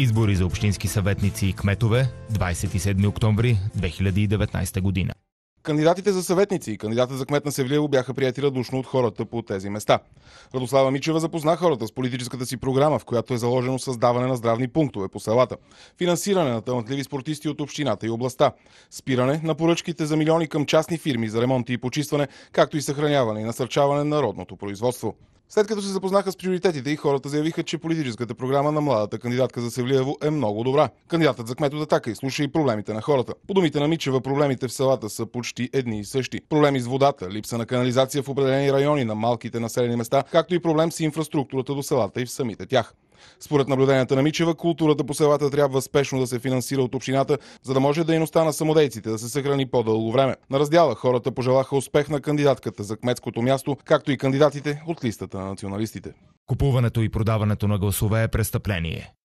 Избори за общински съветници и кметове 27 октомври 2019 година. Кандидатите за съветници и кандидата за кмет на Севлиево бяха прияти радушно от хората по тези места. Радослава Мичева запозна хората с политическата си програма, в която е заложено създаване на здравни пунктове по селата, финансиране на талантливи спортисти от общината и областта, спиране на поръчките за милиони към частни фирми за ремонти и почистване, както и съхраняване и насърчаване на народното производство. След като се запознаха с приоритетите и хората заявиха, че политическата програма на младата кандидатка за Севлиево е много добра. Кандидатът за кмет от Атака изслуша и проблемите на хората. По думите на Мичева, проблемите в селата са почти едни и същи. Проблеми с водата, липса на канализация в определени райони на малките населени места, както и проблем с инфраструктурата до селата и в самите тях. Според наблюденията на Мичева, културата по селата трябва спешно да се финансира от общината, за да може дейността на самодейците да се съхрани по-дълго време. На раздяла хората пожелаха успех на кандидатката за кметското място, както и кандидатите от листата на националистите. Купуването и продаването на гласове е престъпление.